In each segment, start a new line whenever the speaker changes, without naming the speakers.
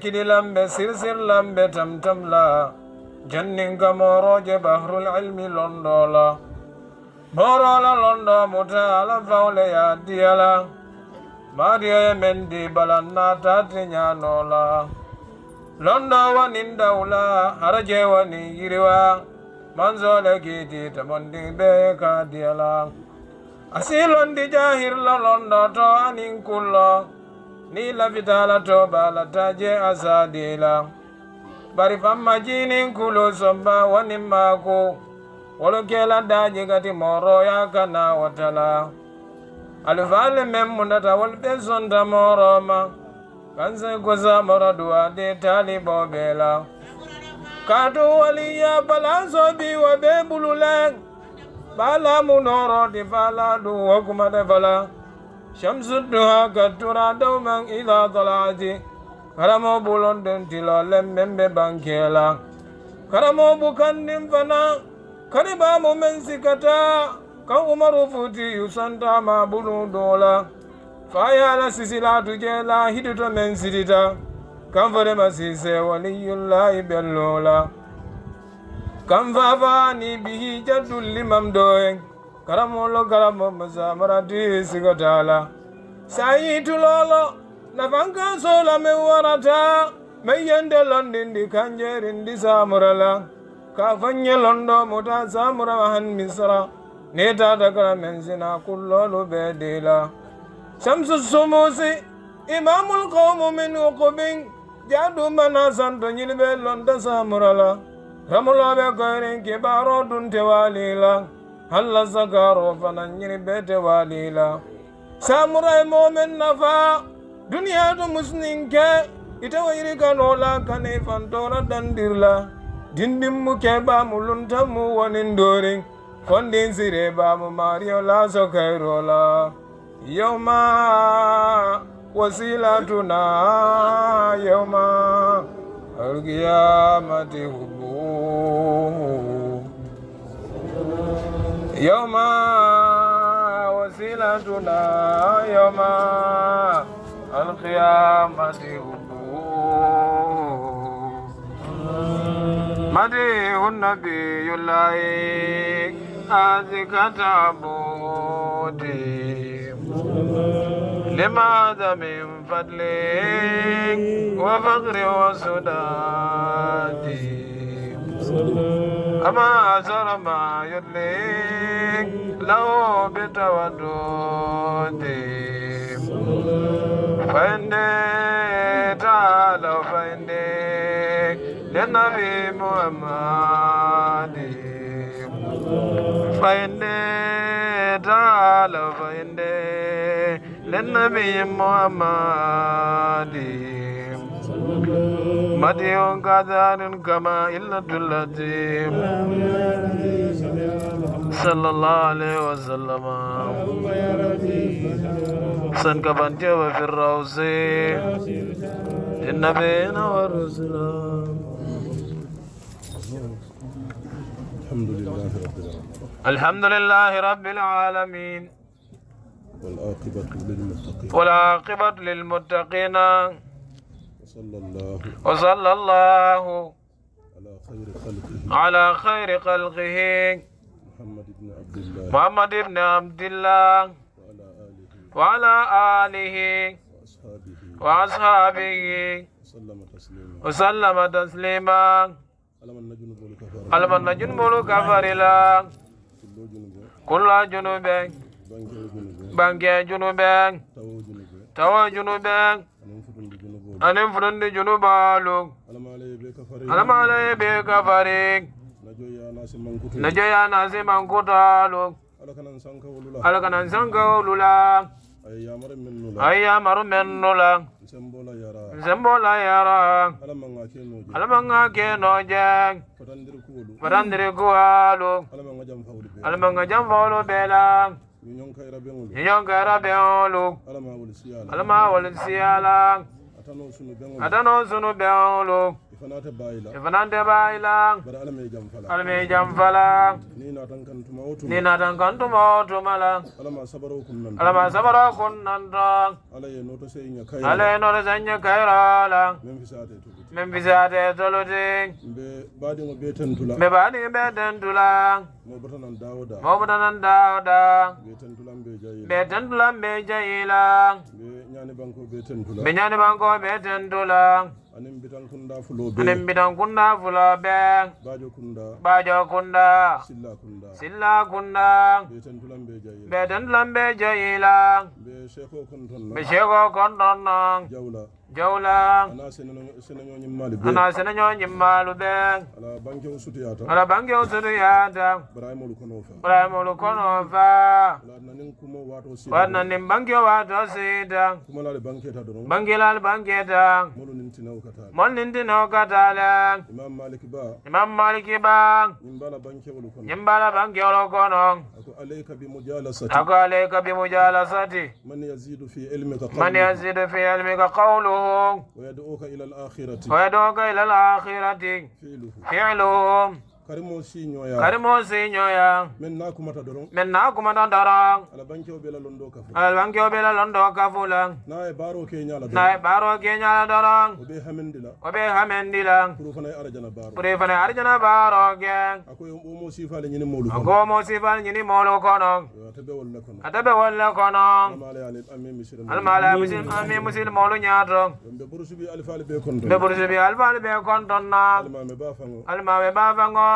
kidi lambe sirsir lambe tam la janninga moroje bahrul ilmi londo la morola londo muta ala faule ya diyala mariyo ye mendi balanna tati nyanola londo wanin dawla araje wani manzo manzole kiti tamondi be kadiyala asi londi jahir la londo to anin kullo nila vitala toba lataje asadila bari famma jini nkulo somba wanimaku mako wolo daji kati moro ya kana watala alifale memmunata wol be sonta moroma kanze kosa moro duwa de tali bobela kato waliya balanso bi wa be bululeng bala munoro di fala du wokumate شمس الدهى قد ترى دوما إذا طلعت كرمو بولون دنتلا لم من ببان كيلا كرمو بوكان نمفنا كربا ممن سكتا كأمر فوتي يسنتا ما بولون دولا فايا لسيسي لا تجيلا هدتا من سيدتا كم فرما سيسي ولي الله بلولا كم فافاني به جد لمم دوين karamolo karamo mazamarati sigodala sayi tulolo nafankan sola mewarata warata London yende londindi kanjerindi samurala ka fanye londo muta samurama han misra neta tata menzina men sina kullolu be dila shamsu sumusi imamul qawmu min uqubin jadu mana santo nyilbe londa samurala ramulobe koyrin kibaro dunte walila halla sagaro fanan ñiri ɓete waalila samouray e momen nafa duniya to musninke itawa irikanola kane fantora dandirla dindinmu keɓamu luntanmu wonin dorin fondin sire ɓamu mario laso kayrola yowma wasilatuna yowma alkiyamati hubuu Yoma wasila tuna yoma al khiyamati ubu Madi unnabi yulai azikata budi Lima dami mfadli wa fakri wa sudati Lima dami mfadli wa fakri wa sudati أما أزر ما يدليك له بتودودي فإني تعالى فإني للنبي محمد فإني تعالى فإني للنبي محمد مديون قادان كما إلا جلتيم صلى الله عليه وسلم سنك بنتي وفي الروس النبيين والرسل الحمد لله رب العالمين الحمد لله رب العالمين والعاقبة للمتقين والعاقبة للمتقين وصلى الله وصلى الله على خير خلقه على خير خلقه محمد بن عبد الله محمد بن عبد الله وعلى آله وعلى آله وأصحابه وسلم تسليما وسلم تسليما ألم نجن الكفر فريلا كل جنوب بانجي جنوب تو جنوب Anem anin funundi jono lug alama alaye be kafarik najo ya nasi mankuta lug ala kanan sanka wolula ay yamaru men nula nsembola yara alama ŋa ke no jeg fatandiri alo, alam alama jam janfawolu bela ñoñon kayra alam alama wolsiyala a dan'o sunu bɛŋo lo. ifanata bayila ifanante bayila ni natan kan tuma o tuma ni natan kan alama sabaro kunnan alama sabaro ye noto se nya kayra ala ye noto be badi be tentula be badi be dawda be tentulam be jayila be tentulam be nyani banko be tentula anin bitan kunda fulo be kunda fulo bajo kunda bajo kunda silla kunda silla kunda be jayi beten tulan be sheko konton be sheko konton jawla jawla ana sene ñoo ñimmaalu ɓen ala bankew sutuyata ibrahimolu kono fa watna nin bankew wato siita bankilaal banketa mol nin tinaw katale imam maliki ba ñimbala bankewlo kono ako alayka bimujalasati man yazidu fi ilmika qawluhu ويدعوك إلى الآخرة ويدعوك إلى الآخرة فعلهم. karimosi ñoya karimosi ñoya men na kumata doron men na kumata doron ala bankeo be la londo kafu ala bankeo be la londo kafu la na e baro ke ñala doron na e baro ke ñala doron o be hamendi la o be hamendi la pour fana arjana baro pour fana arjana baro ke ako o mo sifale ñini molu ako o mo sifale ñini molu kono atabe walla kono atabe walla kono almala muslim ami muslim molu ñaato be burusubi alfaale be konton be burusubi alfaale be konton na almame ba fango almame ba fango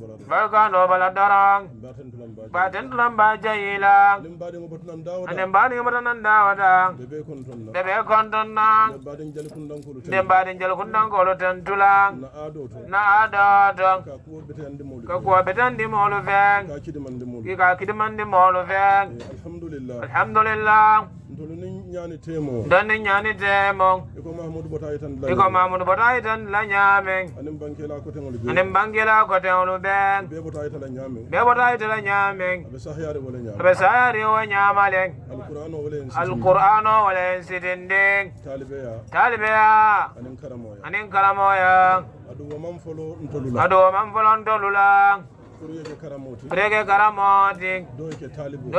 barkano balad darang baten tulan baja yilang ande mbadi ngobotanan dawata bebe konton nan nde mbadi jalkundan kolo ten tulang na adoto ka kuwa beten di molu feng ki ka kidimandi molu feng eh, alhamdulillah tolu ni ñaani teemo danni ñaani iko mahmoud bota itan la iko mahmoud bota itan la ñaame anim bankela ko tengol be anim bankela ko tengol be be bota itan la ñaame be bota itan la ñaame be sahyari wala ñaame be sahyari wa ñaamale alqur'ano wala en alqur'ano wala en sidinde talibeya talibeya anin karamoya anin karamoya aduwa man folo ntolula aduwa man folo ntolula kurege karamoti kurege karamoti doyke talibo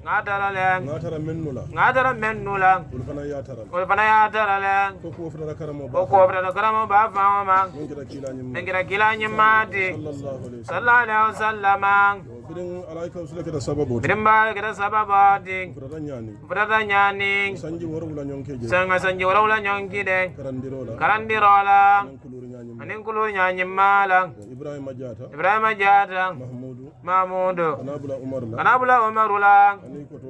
ngatara menula, ngatara mennula ulfana yatarale ulfana yatarale ko ko fotara karamo ba ko ko fotara karamo ba fama mengira kilanyima mengira kilanyima di sallallahu alaihi wasallam Birin alaika usule keda sababu. Birin ba keda sababu ati. Furata nyani. Furata nyani. Sanji wara wula nyonke je. Sanga sanji wara wula nyonke de. Karandirola. Karandirola. Anin kulur nyanyi mala. Ibrahim Ajata. Ibrahim Ajata. Mahmudu. Mahmudu. Kanabula Umarula. Kanabula Umarula. Anin koto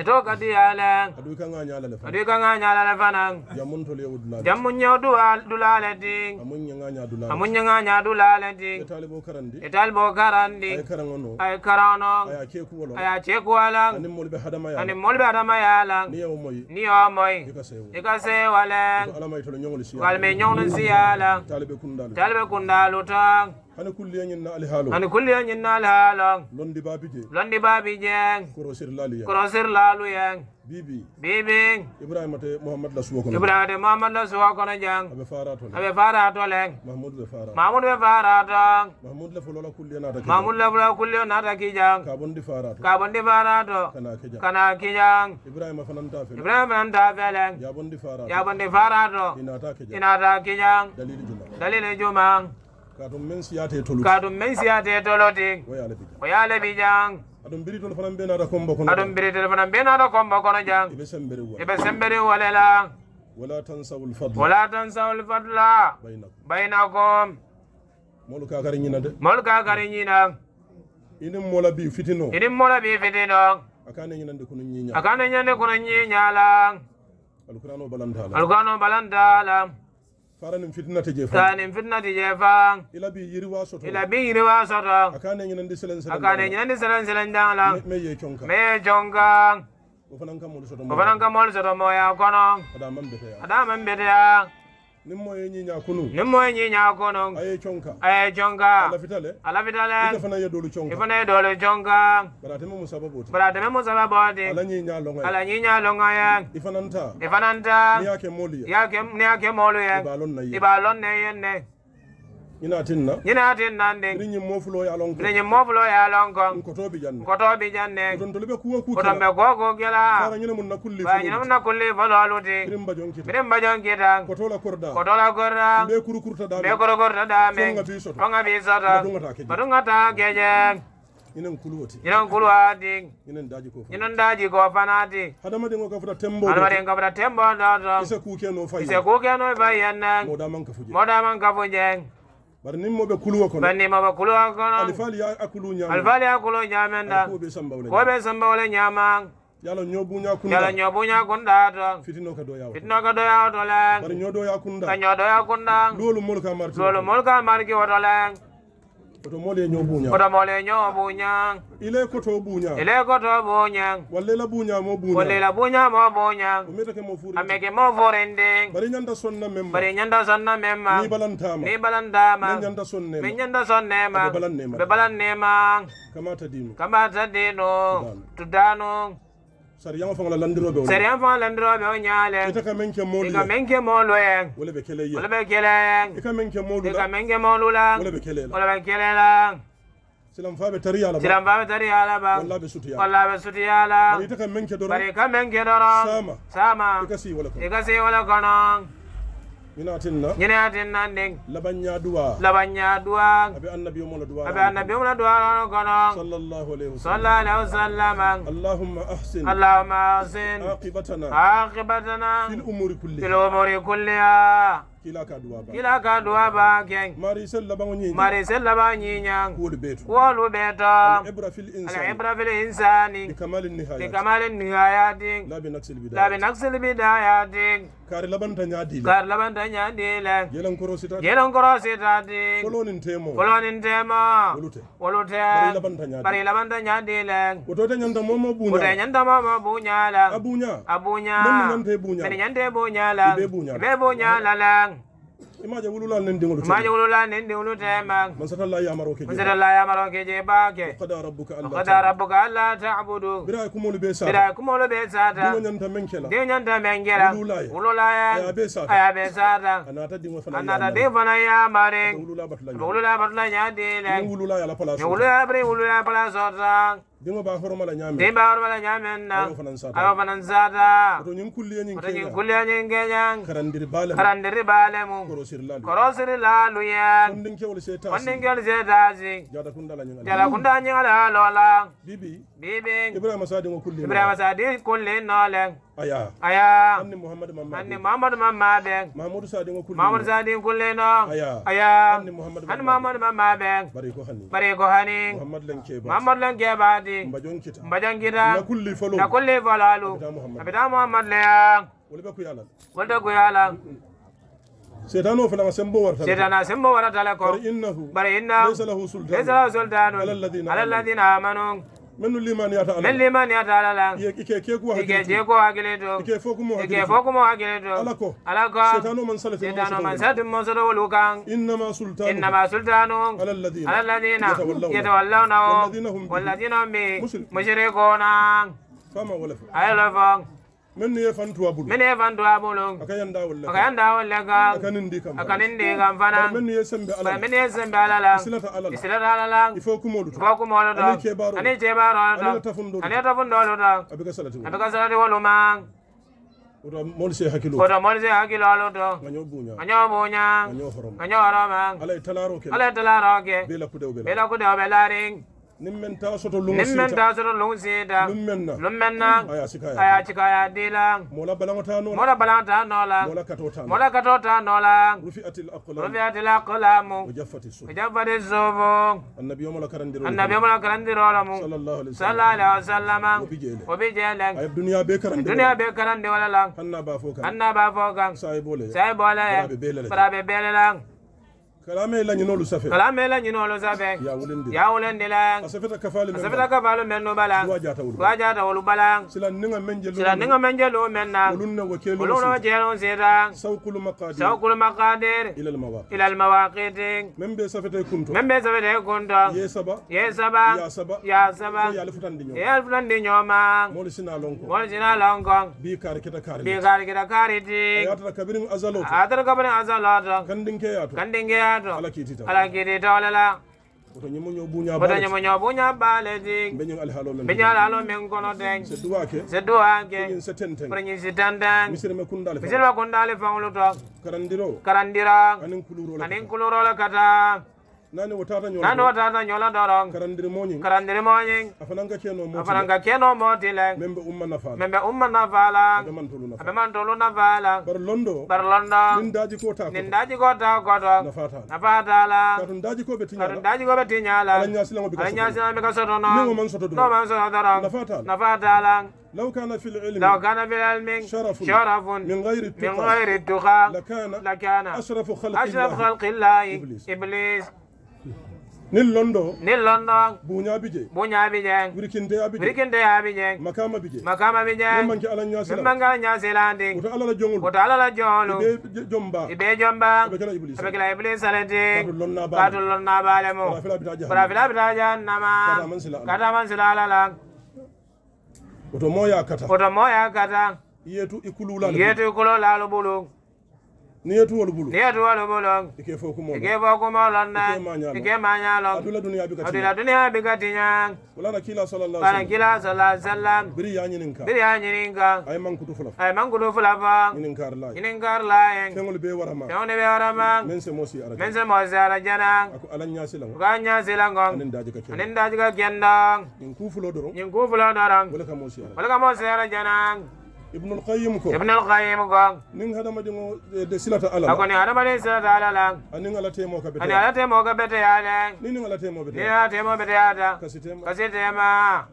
itoka diyale adu ka ŋa ñala le fanaŋ jammu ñew dulale diŋ amuñ ñe ŋa ña dulale diŋ itali bo karandi ay karaŋono aya cekuwalaŋ ani moolu be hadamaya laŋ ni yo moy i ka seewaleŋ walama i ñoŋnu siya laŋ tali be kundalu taŋ hani kulli yan na alhalo hani kulli yan na alhalo londi babi je londi babi je korosir lalu yang korosir lalu yang bibi bibi ibrahim te muhammad la suwa kono ibrahim te muhammad la suwa kono jang abe fara to abe fara to le mahmud be fara mahmud be fara to mahmud la fulola kulli na ta mahmud la fulola kulli na ta ki jang kabon di fara to kabon di fara to kana ki jang kana ki ibrahim fanan ta fe ibrahim fanan ta fe le yabon di di fara to ina ta ki jang ina ta ki jang dalil juma dalil juma katum men siyate tolu katum men siyate tolo ti o yale bi jang aɗum biritol fana mbenata kombo kono aɗum biritol fana mbenata kombo kono jang eɓe sembere wala eɓe sembere walela wala tansawul fadla wala tansawul fadla baynakum molu kakari ñina de molu kakari ñina inin mola bi fitino inin mola bi fitino akane ñinande kono ñiña akane ñinande kono ñiñala alqur'ano balantala alqur'ano balantala faranin fitnati je fa tanin fitnati je fa ila bi yirwa soto ila bi yirwa soto akane nyinandi selen selen akane nyinandi selen selen dangla me ye chonka me chonka ofanan kamol soto ofanan kamol soto moya kono adama mbete ya adama mbete ya nimmoye ñiña kunung nimmoye ñiña kunung aye conka aye conka ala fitale ala ye dolu conka ifana ye dolu conka bara teme musababoti bara teme musababoti ala ñiña longa ala ñiña longa ye ifana nta ifana nta ni yake molu ye yake ni yake molu ye ibalon na ye ibalon ne ina tinna ina tinna ndin rinyi mofulo ya lonko rinyi mofulo ya lonko koto bi janne koto bi janne don tolbe kuwa kuwa koto be gogo gela fara nyina mun na kulli fara nyina mun na kulli falo aluti rimba jonkita rimba jonkita koto la korda koto la korda be kuru kurta da be kuru kurta da me tonga bi soto tonga bi soto badunga ta keje mm. inen kulwoti inen kulwati inen daji ko inen daji ko fanati hadama de ngoka fota tembo hadama de ngoka fota tembo do do ise kuke no fayi ise kuke no fayi anna moda man ka fuje moda man ka fuje bari nin moɓe kuluwo kono bari nin moɓe kuluwo kono alifali ya akulu ñama alifali ya akulu ñamenda ko ɓe sambawle ko ɓe sambawle ñama yala ñobuña kunda yala ñobuña kunda to fitino ka doyaw fitino ka doyaw to len bari ñodoya kunda ka ñodoya kunda lolu mol ka marki lolu mol ka marki otomole ñoo buña otomole ñoo buña ile koto buña ile koto buña walle la buña mo buña walle buña mo buña umeta ke mo ameke mo forende bari nyanda sonna sonna memma ni balantama ni balantama ni nyanda sonne ni nyanda sonne be balan nema be balan nema kamata dino kamata dino tudano sariyan fanga landiro be sariyan fanga landiro be o nyaale ita ka menke molu ita menke molu ye wala be kele ye wala be kele ita menke molu ita menke molu la wala be kele wala be kele la silam fa be tari ala silam fa be tari ala ba wallahi be sutu ya be sutu la ita ka menke doro bari ka menke doro sama sama ika si wala kono ika si wala kono يناتنا يناتنا ندين لبنيا دوا لبنيا دوا أبي النبي يوم الدوا أبي النبي يوم الدوا لنا صلى الله عليه وسلم صلى الله عليه وسلم اللهم أحسن اللهم أحسن عاقبتنا عاقبتنا في الأمور كلها في الأمور كلها kila ka duwa ba kila ka duwa ba geng marisel laban nyi marisel laban nyi nyang wol betu wol beta al ibra fil insani al ibra fil insani bi kamalin nihayat bi kamalin nihayat la bi naksil bidayat la bi naksil bidayat kar laban ta nya dile kar laban ta nya dile yelan koro sita yelan koro sita di folonin temo folonin tema wolute wolute bari laban ta nya bari laban ta nya dile nyanda mama bunya wotote nyanda mama bunya la abunya abunya men nyante bunya men nyante bunya la be bunya be bunya la lang imaje wulula nen dengolu imaje wulula nende dengolu tema mansata la yamaro keje mansata la yamaro je bake qada rabbuka alla qada rabbuka alla ta'budu bira kumolu be sa bira kumolu besa. sa ta dingo nyanta menkela dingo nyanta menkela wulula ya wulula ya be sa ya besa. sa ta anata dingo fana ya anata dingo fana ya mare wulula batla wulula batla nyadele wulula ya la pala wulula bre wulula pala so ta dengo ba horoma la nyame den ba horoma la nyame na awo fana nsata oto nyin kulliya nyin kenya oto nyin kulliya nyin kenya karandiri bale karandiri bale mu korosiri lalu korosiri lalu ya onden ke seta onden ke seta jada kunda la nyin ala jada kunda nyin ala lola bibi biɓen ibrahima sadin o kulli ibrahima sadin kulli nolen aya aya anni mouhamadou mamma anni mouhamadou mamma ɓen mamadou sadin o kulli mamadou sadin kulli no aya aya anni mouhamadou mamma ɓen bari ko hani bari ko hani mouhamadou len keɓa mamadou len keɓadi mbajon kita mbajon kita na kulli folo na kulli Abida abita mouhamadou leyan wolɓe kuyalan wolɓe kuyalan سيدان وفلان سمبو ورثا سيدان سمبو ورثا لكم بل إنه ليس له سلطان على الذين آمنوا منو ليمان يا تعالى من ليمان يا تعالى لا يك يك يكو هاجلين يك يكو هاجلين دو يك فوق مو هاجلين يك فوق مو هاجلين دو ألاكو ألاكو شيطانو من سلف شيطانو من سلف من سلف ولوكان إنما سلطان إنما سلطان على الذين على الذين يتولونه والذين هم والذين هم مشركون فما ولا فهم أيلا men ye fan tuwa bulu men ye fan tuwa bulu aka yanda wala aka yanda wala ka aka nindi kam aka nindi kam fana men ye sembe ala men ye sembe ala la isilata ala la isilata ala la ifo kumo do ifo kumo do ani kebaro ani kebaro ani tafun do ani tafun do do alo to gaño buña gaño buña gaño horoma gaño horoma alay talaro ke alay talaro ke bela kudew bela bela kudew bela ring nimmenta soto lungu sita nimmenta soto lungu sita lummenna lummenna aya sikaya aya sikaya dilang mola balangota no mola balangota no la mola katota mola katota no la atil aqlam rufiatil aqlam wajaffati sufu wajaffati sufu annabi yomola karandiro annabi yomola karandiro la mu sallallahu alaihi wasallam sallallahu alaihi wasallam. obijele obijele ay dunya be karande dunya be karande wala lang anna ba fokan anna ba fokan sai bole sai bole farabe bele lang kalame ya ya la ñinolu safe kalame la ya wulen de la safeta kafalu men safeta kafalu men no bala wa sila ninga sila ninga menje lo men na wulun na ko kelo wulun na jelo sira sawkulu maqadir sawkulu maqadir ila al mawaqit ila ya saba ya saba ya alfutan di bi kar bi kar kita kar ti ya tra kabirin azalo ya tra bato ala kitita walela otonye munyo obunya bale jik mbenye alalo men kono deng se duwa ke pre nyi sitanteng misir me kundale fangulu tok karandiro anin kuluro la kata nani watata nyola nani watata nyola dorong karandiri moñing karandiri moñing afananga keno moti afananga keno mo tile membe umma nafala membe umma nafala abe mantulu nafala abe mantulu nafala bar londo bar londo nindaji ko nindaji ko ta ko to nafata nafata la karun ko be tinyala karun ko be tinyala alanya silango be alanya silango be kasoto no no man soto do no man soto dorong nafata nafata la لو كان في العلم لو كان في العلم شرف شرف من غير التقى من غير التقى لكان لكان اشرف خلق اشرف خلق الله ابليس, إبليس Nel Nilondo. Bunya bije. Bunya bije. Wirikinde abije. Wirikinde abije. Makama bije. Makama bije. Memmanki ala nyasila. Memmanki ala nyasila andi. Uta ala la jongulu. Uta ala la jongulu. Ibe jomba. Ibe jomba. Ibe kila iblis. Ibe kila iblis alati. Katu lonna bale. Katu lonna bale mo. Parafila bitaja. Parafila bitaja nama. Kata mansila Kata mansila ala la. Uto moya kata. Uto moya kata. Yetu ikulula. Yetu ikulula lubulu. niyetuwolu bulu niyetuwolu bulu ikefo kumolo ikefo kumolo na ikemanyalo adula dunia bikati adula dunia bikati nyang ulana kila sallallahu alaihi wasallam kila sallallahu alaihi wasallam biri yanyininka biri yanyininka ay mankutu fula ay mankutu fula fa ininkar la ininkar la kengol be warama kengol be warama mense mosi araja mense mosi araja na ako alanya silang aku alanya silang ngong anin daji ka anin daji ka gendang nyin kufulo dorong nyin kufulo wala ka mosi araja wala ka mosi araja nang ibnul qayyim ko ibnul qayyim ko nin hadamaɗimo eh, de silata ala ako nin hadamaɗin silata ala la anin ala temoka bete ani ala temoka bete yale ni nin ala temo bete ala temo bete yata kasitema kasitema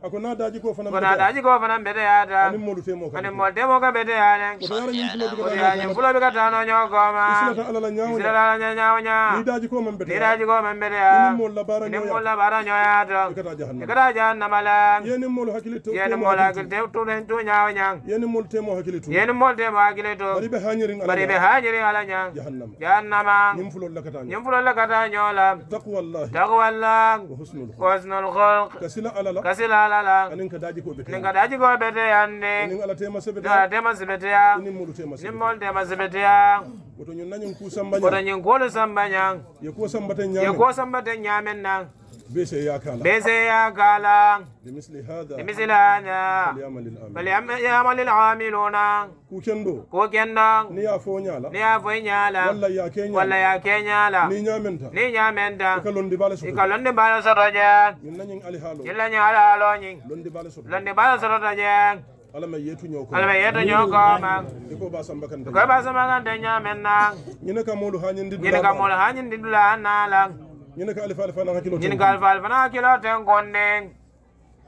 ako na daji ko fana ko na daji ko fana bete yata anin molu temoka anin molu temoka bete yale ko yara nin fulo bika yala nin fulo bika tano nyo ko ma silata ala la nyawo silata ala nya nyawo nya ni daji ko men bete ni daji ko men bete ya nin molu labara nyo nin molu labara nyo yata ikata jahannama ikata jahannama la yenin molu hakilito yenin molu hakilito to ren to nyawo nya yenin molu moftemo hakkile to yen moltemo hakkile to bari ɓe hañirin bari ɓe hañirin ala ña jahannama jahannama ñim fulol lakata ñim fulol lakata ñoola taqwallah taqwallah wa husnul kholq kasila alala kasila alala anin ka daji ko ɓete nin ka daji ko ɓete yande nin ala tema sebeteya ala tema sebeteya nin molu tema sebeteya nin molu tema sebeteya woto ñun nañin ku sambaña woto ñin kolu sambaña ye ko sambate ñamen ye ko sambate ñamen nan بسياك لان لمثل هذا فليعمل العاملون كوكندو كوكندو نيا فونيالا نيا فونيالا ولا يا كينيا ولا يا كينيالا نيا منتا نيا منتا يكالون دي بالسو يكالون دي بالسو رجان يلا نين على حالو يلا نين على حالو نين لون دي بالسو لون دي بالسو رجان alama yetu nyoko alama yetu nyoko man iko ba samba kan ko ba samba kan danya menna nyina ka mulu hanyin didula nyina ka mulu hanyin didula nala ñu ne ko alifa alifa nanga kilo ñu ko alifa alifa nanga kilo ten konden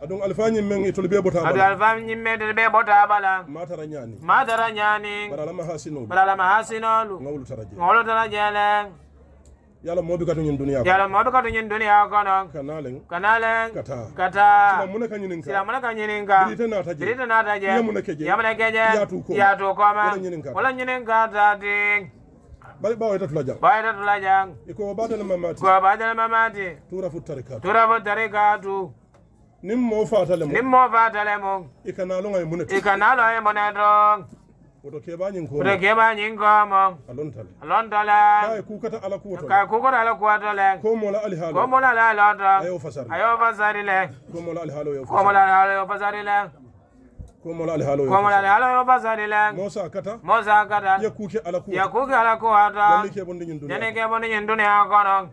adun alifa ñim men itol e be bota adun alifa ñim men itol be bota bala matara ñani matara ñani barala mahasino barala mahasino lu ngawlu taraje ngawlu taraje lang yala mobi katu ñin duniya yala mobi katu ñin duniya kono kanalen kanalen kata kata sila muna ka ñinin ka sila muna ka ñinin ka birita na taje birita na taje yamuna keje yamuna keje yatu ko yatu ko ma wala ñinin wala ñinin ka tading bali bawa itatu lajang bawa itatu lajang iko badala mamati ko badala mamati tura fu tura fu tarikatu mo fatale mo nim mo fatale mo ikanalo ngai munet ikanalo ngai munet dong woto keɓa ñin ko woto keɓa mo a lontale a lontale kay kukata ala kuwoto kay kukata ala kuwoto le ko mola ali haalo ko mola ali haalo ayo fasari ayo fasari le ko mola ali haalo yo fasari ali haalo yo fasari le komolale haloyo basalileng mosa kata mosa kata yakuke ala kuwata yakuke ala kuwata yande kebondi ñin duniya kono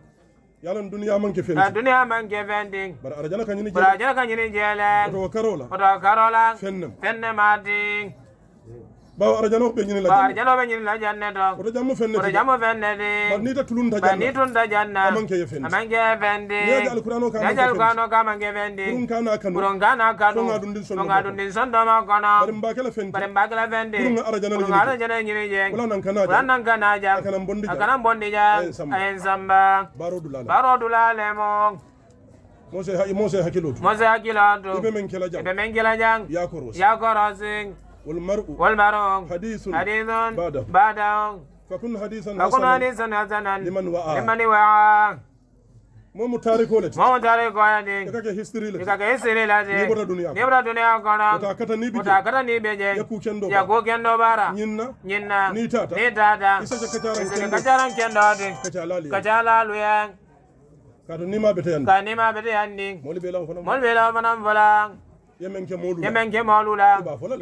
yalan duniya man ke fendi na duniya man ke fendi bara arjana kan ñini jele bara arjana kan ñini jele oto karola oto karola fennem fennem ading bawo arajano be nyini la ba arajano be nyini la janne to oto jammo fenne oto jammo fenne de ba ni ta tulun ta janna ba ni tun ta janna amanke ye fenne amanke ye fenne ya jal qur'ano ka ya jal qur'ano ka amanke fenne burun kana kanu burun kana kanu songa dun din songa dun din sonda ma kana bare mbake la fenne bare mbake la fenne burun arajano burun arajano nyini je wala nan kana ja wala nan kana ja akana bondi ja akana bondi ja ayen samba baro dulala baro dulala mo mose ha mose hakilotu mose hakilotu ibe men kela jang ibe men jang ya korosi والمرء والمرء حديث حديث بعده بعده فكن حديثا حسنا فكن حديثا حسنا لمن وعى kadu nima bete yan ka nima bete yan ni mol bela fana mol bela fana fala yemenke molula yemenke molula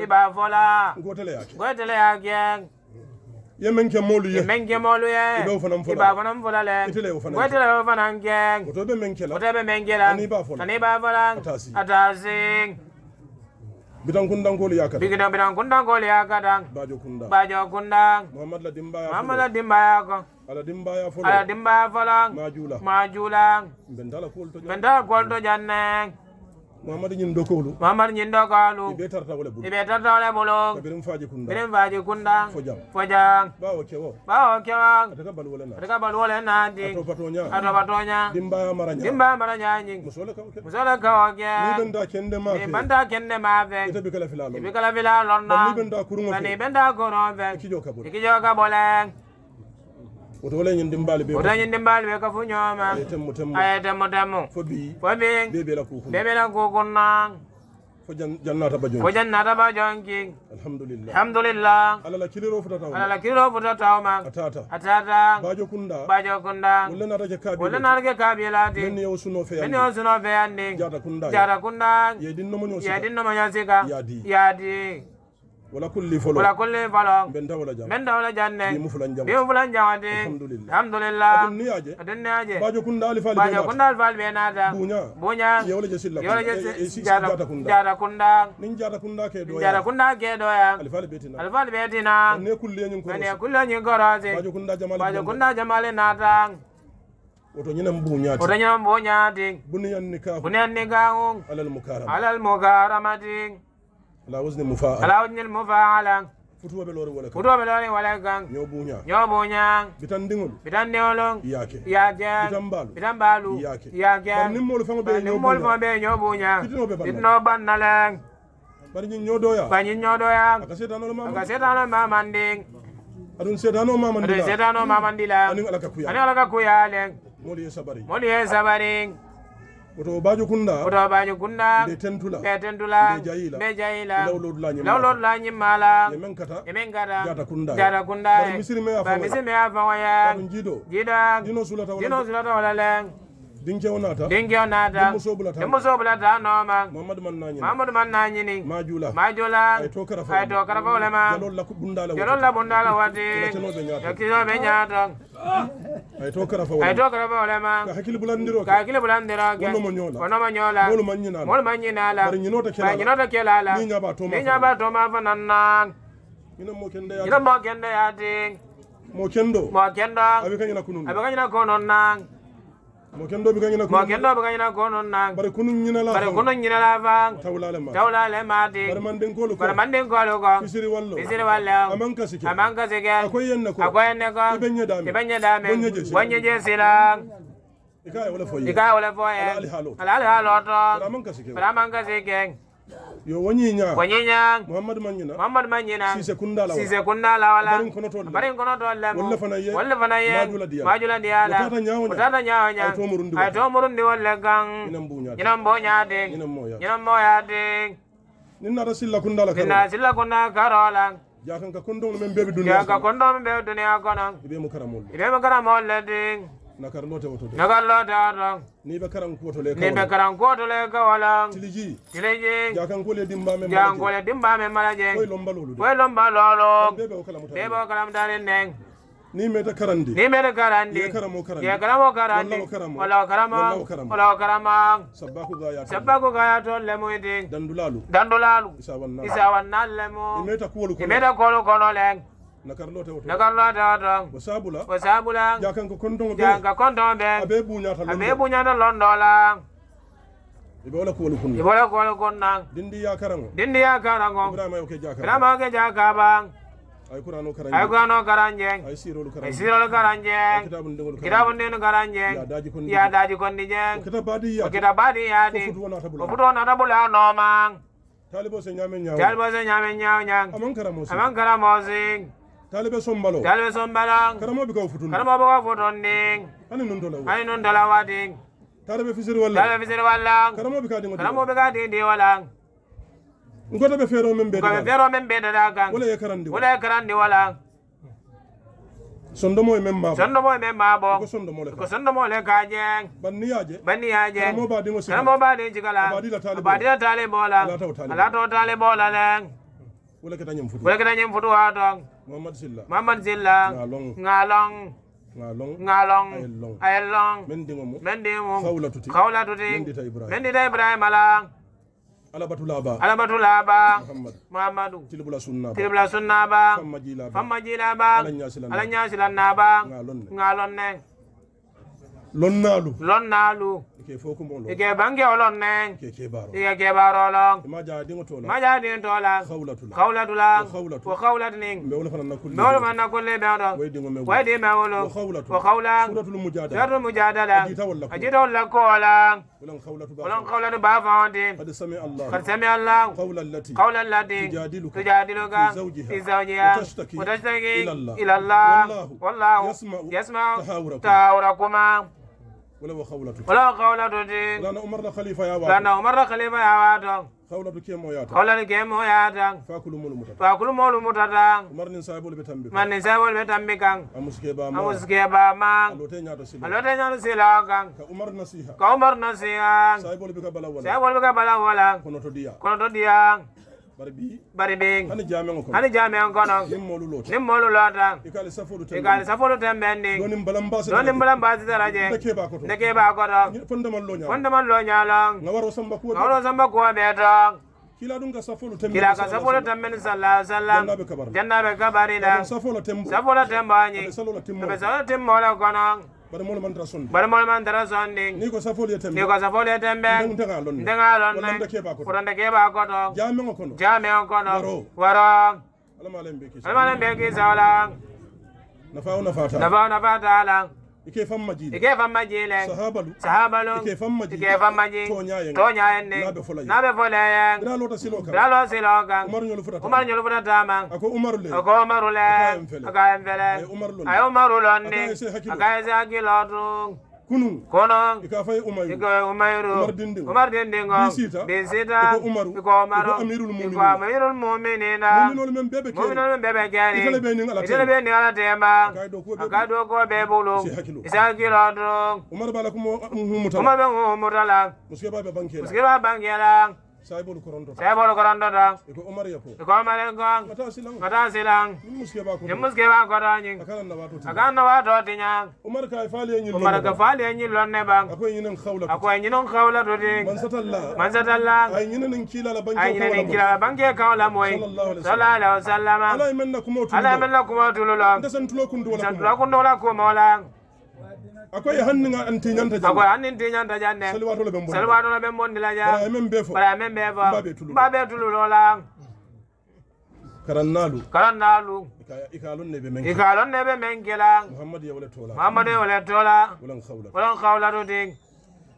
iba fola gotele yake yemenke molu ye yemenke molu ye iba fana mfola iba fana mfola le itele fana gotele fana nge gotobe menkela gotobe menkela ani iba fola ani iba fola atasi atasi bidan kundan gol ya kada bidan bidan kundan gol ya kada bajo kunda bajo kunda muhammad la dimba muhammad la dimba ya ko ala dimba ya fola ala dimba ya fola majula majula bendala kol bendala kol to janne mamadi ñin dokolu mamadi ñin dokolu ibe tarta wala bulu ibe tarta wala bulu birim faji kunda birim faji kunda fojang fojang bawo kewo bawo kewo ataka balu wala na ataka balu wala na di ato patonya ato patonya dimba maranya dimba maranya ñin musola ka musola ka ke ni benda kende ma fe ni benda kende ma fe ite bikala filalo ibe kala filalo na ni benda kurungo fe ni benda kurungo fe ikijo ka bole ikijo ka bole wotola ñin dimbali be wotola ñin dimbali be kafu ñoma ay temu temu ay temu temu fobi fobi bebe la kuku bebe la kuku na fo jannata ba jonki fo jannata ba jonki alhamdulillah alhamdulillah alala kiliro futa taw alala kiliro futa taw ma atata atata bajo kunda bajo kunda wolle nata ke kabi wolle nata ke kabi lati men yo suno fe men yo suno fe ande jata kunda jata kunda yedin no mo nyosika yedin no mo nyosika yadi yadi wala kulli folo wala kulli folo ben dawla jam ben dawla janne bi mufulan jam bi mufulan jam de alhamdulillah adunniya je adunniya je bajo kunda alif alif bajo kunda alif alif benata bunya bunya yawla je silla yawla je eh, eh, jara kunda jara kunda nin jara kunda ke do jara kunda ke do ya alif betina alif alif betina ne kulli nyin ko ne kulli nyin ko bajo kunda jamal bajo kunda jamal nata woto ñina mbuñaati woto ñina mbuñaati buniyan nikahu buniyan nikahu alal mukarama alal mukaramati ala wazni mufaala ala wazni mufaala futuwa be lori Nyobunya. kan futuwa be lori wala kan nyo bunya nyo bunya bitan dingol bitan dingolong yake yake bitan balu bitan balu yake yake ban nimol fango be nyo nimol fango be nyo bunya bitno ban nalang bari nyi nyodo ya bari nyi nyodo ya akasetano mama akasetano mama nding adun setano mama ndila adun setano mama ndila anin alaka kuya anin alaka kuya leng moli sabari moli sabari woto bajo kunda oto bajo kunda de tentula de tentula de jayila de jayila lawlod la nyima lawlod la nyimala yemen kata yemen kata jata kunda jata kunda ba misiri me afa ba misiri me afa waya jido jida dino sulata wala dino sulata wala dinkewo naata dinkewo naata denmuso bulata nooma mamadu man naa ñini majula ay to karafawo le ma jalol la bundala wati yakkino be ñaato ay to karafawo le ma ka hakkili bulandiro ke wonoma ñoola moolu man ñinaa la bari ñinota kela la ni ñaba toma fanan na ñina mo kende yaati mo kendo mo kendo abe kañina konon na mo kendo bi ganyina ko mo kendo bi ganyina non nang bare kunu nyina la bare kunu nyina la bang tawlale ma ma de bare man den ko lo bare man den ko lo ko bisiri wallo bisiri wallo aman ka sike aman ka sike akoy yenna ko akoy yenna ko ibenya dame ibenya dame wonye je wala foye ikaya wala foye ala ala halo to bare aman ka sike bare aman ka sike yo wonyinya wonyinya muhammad manyina muhammad manyina sise kundala wala sise kundala wala barin kono tolla barin kono tolla wala fana ye wala fana ye majula diala majula diala tata nyawo nya tata nyawo nya ay to murundi ay to murundi wala gang inam bunya inam bonya de inam moya inam moya de ninna rasilla kundala karola ninna rasilla kundala karola jakan ka kondon men bebe duniya jakan kondon men bebe duniya kono ibe mu ibe mu karamol de nakarlote wotode nakarlote aton ni be karan kotole ni be karan kotole kawala tiliji tiliji jakankole dimbame mala jankole dimbame mala je koy lomba lolu koy lomba lolu bebe o kalam bebe o kalam dare neng ni meta karandi ni meta karandi ya karamo karandi ya karamo karandi wala karama wala karama sabaku gaya sabaku gaya to le moyde dandulalu dandulalu isawan na isawan na le mo imeta kolu kono imeta kolu kono leng nakarlota woto nakarlota woto ko sabula ko be abe buñata londo abe buñata londo dindi ya karango dindi ya karango ibrahima oke jaka ibrahima ay kurano karanje ay sirolu karanje ay sirolu karanje ya daji kondi jeng kitabadi ya kitabadi ya di futu na tabula no mang talibo se nyame nyawo talibo se nyame aman karamosi talibe sombalo talibe sombalo karamo be ka futun karamo be ka futun ding ani non dolaw ani non dolaw ding talibe fisir walla talibe fisir walla karamo be ka ding karamo be ka ding di walla ngoto be fero men be ngoto be fero men be da gang wala e karandi wala sondo karandi walla sondomo e memma sondomo e memma bo ko mo le ko mo le kaje banniyaje banniyaje mo ba dingo se mo ba dingo jigala ba dila talibe bola ala to tale ala to tale bola leng wala kata nyem futu wala kata nyem futu wa dong Muhammad Silla Muhammad Silla ngalong ngalong ngalong ngalong ay long mendingomu mendingomu khawla tuti khawla tuti mendita Ibrahim mendita Ibrahim alang alabatulaba alabatulaba muhammadu tilibula sunna tilibula sunna ba famajila ba alanyasila na ba ngalonne lonnalu lonnalu keke foku mbono keke bange olon nen keke baro keke ke baro olon maja dingo tola maja dingo tola khawla tula khawla tula wa khawla ning me wala fana kulle me wala fana kulle be do way dingo me way dingo me wala khawla wa khawla suratul mujadala suratul mujadala ajita wala ajita wala kola ولن قولة بابا ولن قولة بابا قد سمع الله قد سمع الله قول التي قول التي تجادلك تجادلك في زوجها في زوجها وتشتكي وتشتكي إلى الله إلى الله والله يسمع يسمع تهاوركما ولا خولته ولا خولته لأن عمر خليفة يا واتو لأن عمر خليفة يا واتو خولته يا تو خولته يا تو فاكل مول متدا فاكل مول متدا عمر نسايب ولا بتنبي من نسايب كان أمسكي باما أمسكي بام ألوتين يا تسيلا ألوتين يا تسيلا كان كعمر نسيها كعمر نسيها سايب ولا بكبلا ولا سايب ولا بكبلا ولا كنوتو ديا كنوتو ديا bari ɓiŋ hani jameŋo kono niŋ moolu loota i ka tembe safolu tembeŋ ɗiŋ doniŋ bulambaasi tara je ne keebaa koto fondamaŋ loo ñaa loŋ ŋa waroo samba kuwo mee toŋ kila dunga safolo tembe kila ka safolo tembe ni sallallahu sallam janna be kabari la safolo tembo safolo tembo anyi be safolo tembo la kono baremol man tara sonde baremol ni ko safol yetembe ni ko safol yetembe ndenga lonne ndenga lonne kuranda keba koto kuranda keba jame ko kono waro waro alama lembe kisa alama lembe wala nafa nafa ta nafa nafa ta ala ike famma jiile ike famma jiile sahabalu sahabalu ike famma jiile ike famma jiile toñayen toñayen ne naɓe folayen naɓe folayen bira lota silo kan bira lota silo kan umaru ñolu futata umaru ñolu futata man ako umaru le ako umaru le aka en fele ay umaru lon ay umaru lon ne aka ese hakkilo tun kunun konon ika fay umayru ika umayru umar dindingo umar dindingo bin sita bin sita iko umaru iko umaru iko amirul mu'minin iko amirul mu'minin m u m i n u l men bebe kene mu'minol men bebe kene itele be ni ngala itele be ni ngala tema aka do ko be bulu isa kilo dong umar bala k u m mu mutala umar be mutala u muske ba be bankela muske ba bankela saybol ko rondoto saybol ko rondoto eko omar yako eko omar yako ngata silang ngata silang muske ba ko ni ba ko da nyin akana na wato akana na wato tinya omar ka fali nyin omar ka fali nyin lonne ba ako nyin khawla ako nyin khawla do de man satalla ay nyin nin kila la banke ay nyin kila la banke ka wala moy sallallahu alaihi wasallam ala menna kumotu ala menna kumotu lo la ndasan tulo kundola kundola ko akoy hanni nga anti nyanta janne akoy hanni anti nyanta janne salwato le bembo salwato le bembo ndila ja bara men befo bara men befo mbabe tulu lola karannalu karannalu ikalon nebe men ikalon nebe men kela muhammad ya wala tola muhammad ya wala tola wala khawla wala khawla do ding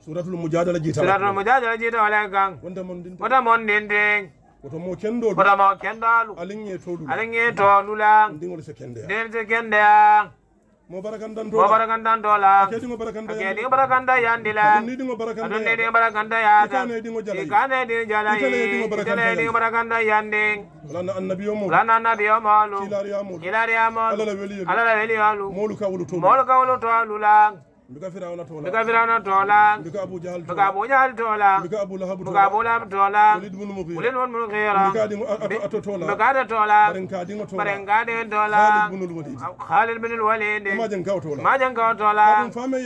suratul mujadala jita suratul mujadala jita wala gang wonta mon din wonta mon din ding woto mo kendoɗo wotamo kendalu alin ye toɗula alin ye ndingol se kendeya nden se kendeya mo barakandan dola akediŋo barakanda yandila adun ne diŋo barakanda yata ikane diŋo jalayi itele diŋo barakanda yandi lana annabiyo molu kilariyamolu ala la weliyolu moolu ka wulu tolu la mbika firawna tola mbika firawna tola mbika abu jahal tola mbika abu jahal tola mbika abu lahab tola mbika abu lahab tola walid mun mughira walid mun mughira mbika dingo ato tola mbika ato tola barenka dingo tola barenka dingo tola khalid bin al walid khalid bin al walid majin kaw tola majin kaw tola